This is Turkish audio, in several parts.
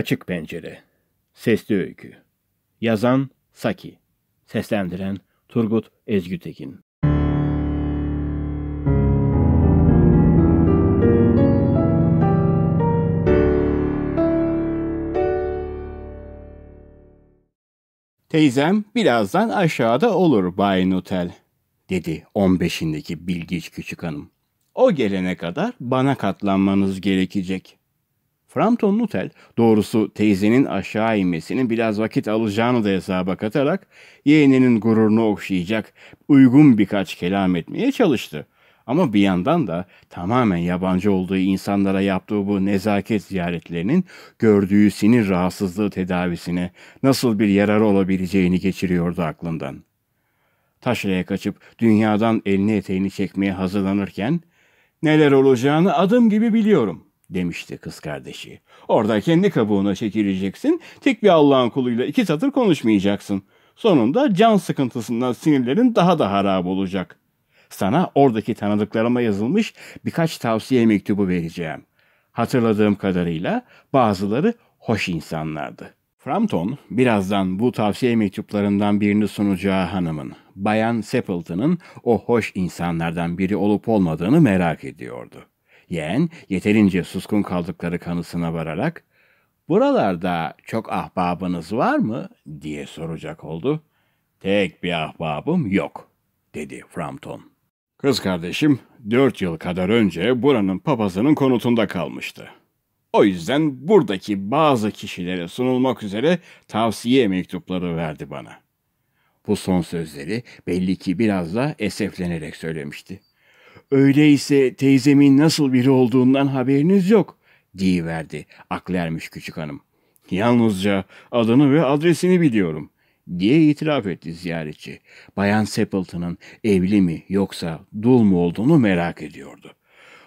Açık Pencere Sesli Öykü Yazan Saki Seslendiren Turgut Ezgütekin Teyzem birazdan aşağıda olur Bay Nutel, dedi 15'indeki bilgiç küçük hanım. O gelene kadar bana katlanmanız gerekecek.'' Frampton Nuttall doğrusu teyzenin aşağı inmesinin biraz vakit alacağını da hesaba katarak yeğeninin gururunu okşayacak uygun birkaç kelam etmeye çalıştı. Ama bir yandan da tamamen yabancı olduğu insanlara yaptığı bu nezaket ziyaretlerinin gördüğü sinir rahatsızlığı tedavisine nasıl bir yararı olabileceğini geçiriyordu aklından. Taşra'ya kaçıp dünyadan elini eteğini çekmeye hazırlanırken neler olacağını adım gibi biliyorum.'' demişti kız kardeşi. Orada kendi kabuğuna çekileceksin, tek bir Allah'ın kuluyla iki satır konuşmayacaksın. Sonunda can sıkıntısından sinirlerin daha da harap olacak. Sana oradaki tanıdıklarıma yazılmış birkaç tavsiye mektubu vereceğim. Hatırladığım kadarıyla bazıları hoş insanlardı. Frampton birazdan bu tavsiye mektuplarından birini sunacağı hanımın, Bayan Stapleton'ın o hoş insanlardan biri olup olmadığını merak ediyordu. Yeğen yeterince suskun kaldıkları kanısına vararak buralarda çok ahbabınız var mı diye soracak oldu. Tek bir ahbabım yok dedi Frampton. Kız kardeşim dört yıl kadar önce buranın papazının konutunda kalmıştı. O yüzden buradaki bazı kişilere sunulmak üzere tavsiye mektupları verdi bana. Bu son sözleri belli ki biraz da eseflenerek söylemişti. Öyleyse teyzemin nasıl biri olduğundan haberiniz yok diyiverdi aklermiş küçük hanım. Yalnızca adını ve adresini biliyorum diye itiraf etti ziyaretçi. Bayan Stapleton'ın evli mi yoksa dul mu olduğunu merak ediyordu.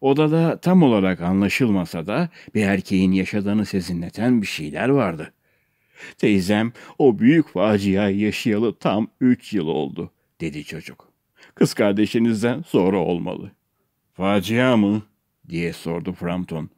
Odada tam olarak anlaşılmasa da bir erkeğin yaşadığını sezinleten bir şeyler vardı. Teyzem o büyük faciayı yaşayalı tam üç yıl oldu dedi çocuk kız kardeşinizden sonra olmalı. Facia mı? diye sordu Frampton.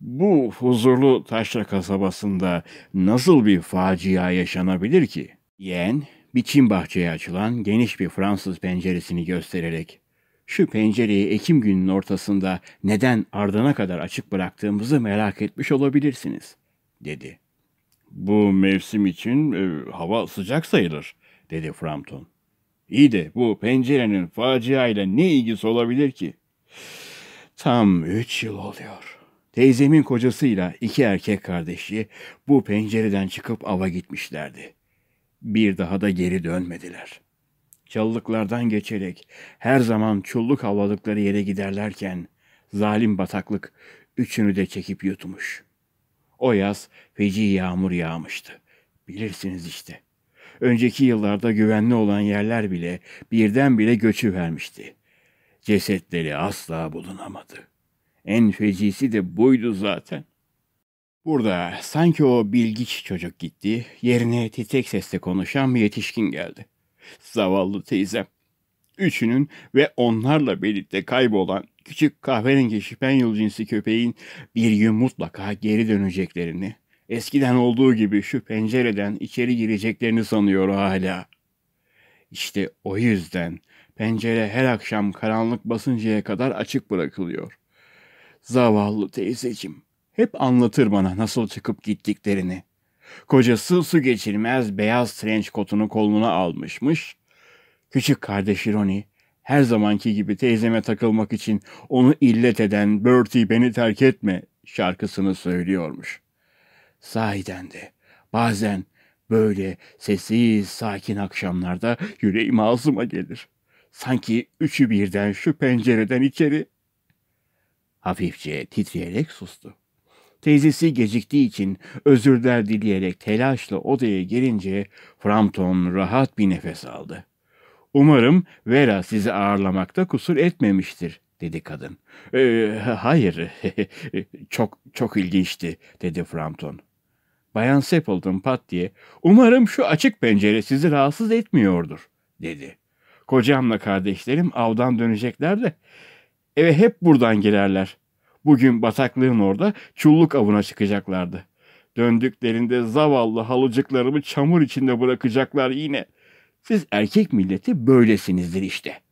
Bu huzurlu taşra kasabasında nasıl bir facia yaşanabilir ki? Yen, bir çim bahçeye açılan geniş bir Fransız penceresini göstererek şu pencereyi Ekim gününün ortasında neden ardına kadar açık bıraktığımızı merak etmiş olabilirsiniz, dedi. Bu mevsim için e, hava sıcak sayılır, dedi Frampton. İyi de bu pencerenin faciayla ne ilgisi olabilir ki? Tam üç yıl oluyor. Teyzemin kocasıyla iki erkek kardeşi bu pencereden çıkıp ava gitmişlerdi. Bir daha da geri dönmediler. Çalılıklardan geçerek her zaman çulluk avladıkları yere giderlerken zalim bataklık üçünü de çekip yutmuş. O yaz feci yağmur yağmıştı. Bilirsiniz işte önceki yıllarda güvenli olan yerler bile birden bile göçü vermişti. Cesetleri asla bulunamadı. En fecisi de buydu zaten. Burada sanki o bilgiç çocuk gitti, yerine titrek sesle konuşan bir yetişkin geldi. Zavallı teyzem. Üçünün ve onlarla birlikte kaybolan küçük kahverengi şipenyol cinsi köpeğin bir gün mutlaka geri döneceklerini Eskiden olduğu gibi şu pencereden içeri gireceklerini sanıyor hala. İşte o yüzden pencere her akşam karanlık basıncaya kadar açık bırakılıyor. Zavallı teyzecim. Hep anlatır bana nasıl çıkıp gittiklerini. Kocası su geçirmez beyaz trench kotunu koluna almışmış. Küçük kardeşi Ronnie her zamanki gibi teyzeme takılmak için onu illet eden Bertie beni terk etme şarkısını söylüyormuş.'' Sahiden de bazen böyle sessiz sakin akşamlarda yüreğim ağzıma gelir. Sanki üçü birden şu pencereden içeri. Hafifçe titreyerek sustu. Teyzesi geciktiği için özürler dileyerek telaşla odaya girince Frampton rahat bir nefes aldı. Umarım Vera sizi ağırlamakta kusur etmemiştir dedi kadın. E, hayır çok çok ilginçti dedi Frampton. Bayan Seppleton pat diye ''Umarım şu açık pencere sizi rahatsız etmiyordur.'' dedi. Kocamla kardeşlerim avdan dönecekler de eve hep buradan girerler. Bugün bataklığın orada çulluk avına çıkacaklardı. Döndüklerinde zavallı halıcıklarımı çamur içinde bırakacaklar yine. Siz erkek milleti böylesinizdir işte.''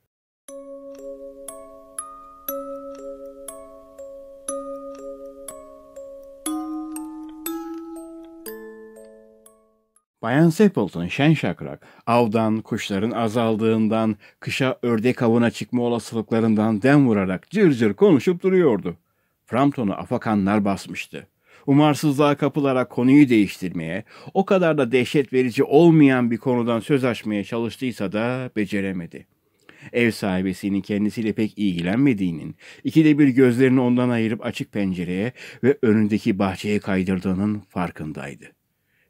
Bayan Stapleton şen şakrak, avdan, kuşların azaldığından, kışa ördek avına çıkma olasılıklarından dem vurarak cır cır konuşup duruyordu. Frampton'u afakanlar basmıştı. Umarsızlığa kapılarak konuyu değiştirmeye, o kadar da dehşet verici olmayan bir konudan söz açmaya çalıştıysa da beceremedi. Ev sahibesinin kendisiyle pek ilgilenmediğinin, ikide bir gözlerini ondan ayırıp açık pencereye ve önündeki bahçeye kaydırdığının farkındaydı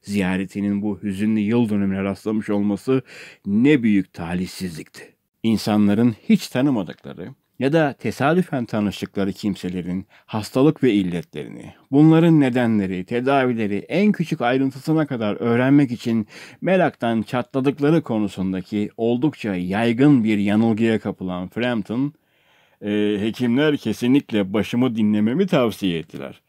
ziyaretinin bu hüzünlü yıl dönümüne rastlamış olması ne büyük talihsizlikti. İnsanların hiç tanımadıkları ya da tesadüfen tanıştıkları kimselerin hastalık ve illetlerini, bunların nedenleri, tedavileri en küçük ayrıntısına kadar öğrenmek için meraktan çatladıkları konusundaki oldukça yaygın bir yanılgıya kapılan Frampton, e, hekimler kesinlikle başımı dinlememi tavsiye ettiler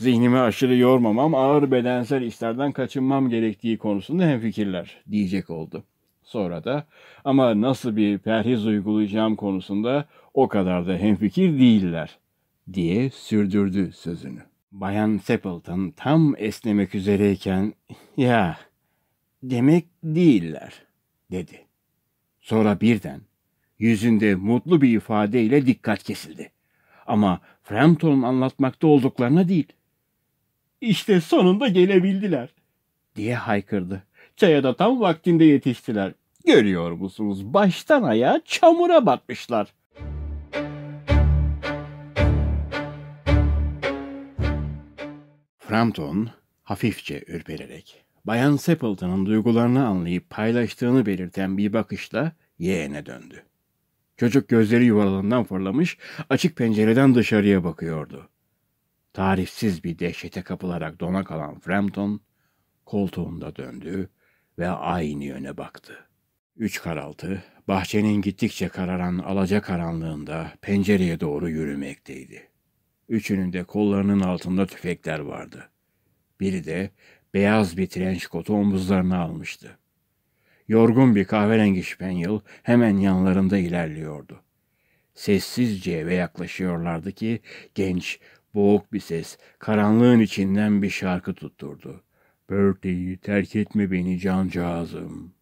zihnimi aşırı yormamam, ağır bedensel işlerden kaçınmam gerektiği konusunda hemfikirler diyecek oldu. Sonra da ama nasıl bir perhiz uygulayacağım konusunda o kadar da hemfikir değiller diye sürdürdü sözünü. Bayan Stapleton tam esnemek üzereyken ya demek değiller dedi. Sonra birden yüzünde mutlu bir ifadeyle dikkat kesildi. Ama Frampton'un anlatmakta olduklarına değil, işte sonunda gelebildiler diye haykırdı. Çaya da tam vaktinde yetiştiler. Görüyor musunuz? Baştan ayağa çamura batmışlar. Frampton hafifçe ürpererek Bayan Stapleton'ın duygularını anlayıp paylaştığını belirten bir bakışla yeğene döndü. Çocuk gözleri yuvarlandan fırlamış, açık pencereden dışarıya bakıyordu. Tarifsiz bir dehşete kapılarak dona kalan Frampton, koltuğunda döndü ve aynı yöne baktı. Üç karaltı, bahçenin gittikçe kararan alaca karanlığında pencereye doğru yürümekteydi. Üçünün de kollarının altında tüfekler vardı. Biri de beyaz bir trenç kotu omuzlarına almıştı. Yorgun bir kahverengi şpenyel hemen yanlarında ilerliyordu. Sessizce ve yaklaşıyorlardı ki genç Boğuk bir ses, karanlığın içinden bir şarkı tutturdu. Bertie'yi terk etme beni cancağızım.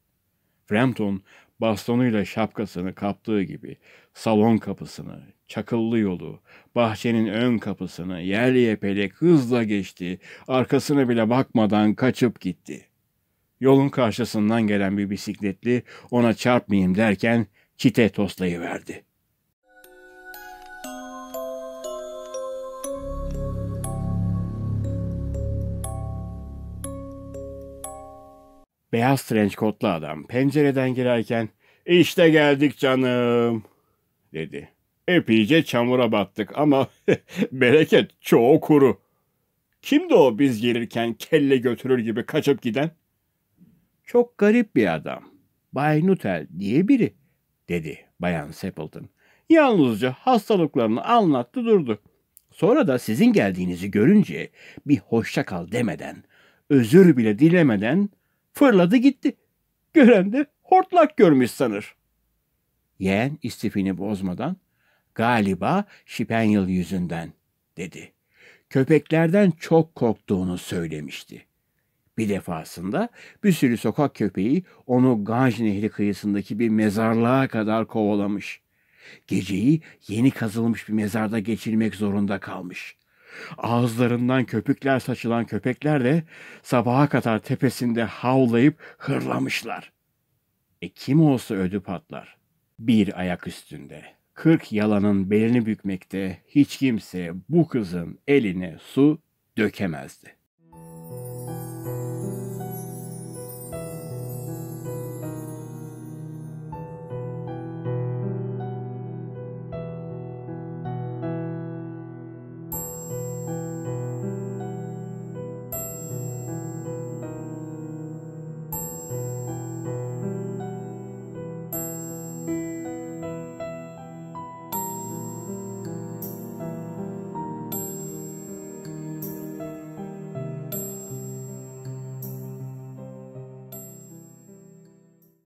Frampton bastonuyla şapkasını kaptığı gibi salon kapısını, çakıllı yolu, bahçenin ön kapısını yer yepelek hızla geçti, arkasına bile bakmadan kaçıp gitti. Yolun karşısından gelen bir bisikletli ona çarpmayayım derken çite toslayıverdi. Beyaz trenç kotlu adam pencereden girerken işte geldik canım dedi. Epeyce çamura battık ama bereket çoğu kuru. Kimdi o biz gelirken kelle götürür gibi kaçıp giden? Çok garip bir adam. Bay Nutel diye biri dedi Bayan Stapleton. Yalnızca hastalıklarını anlattı durdu. Sonra da sizin geldiğinizi görünce bir hoşça kal demeden, özür bile dilemeden Fırladı gitti. Gören de hortlak görmüş sanır. Yeğen istifini bozmadan galiba Şipenyıl yüzünden dedi. Köpeklerden çok korktuğunu söylemişti. Bir defasında bir sürü sokak köpeği onu Ganj Nehri kıyısındaki bir mezarlığa kadar kovalamış. Geceyi yeni kazılmış bir mezarda geçirmek zorunda kalmış. Ağızlarından köpükler saçılan köpekler de sabaha kadar tepesinde havlayıp hırlamışlar. E kim olsa ödü patlar. Bir ayak üstünde. Kırk yalanın belini bükmekte hiç kimse bu kızın eline su dökemezdi.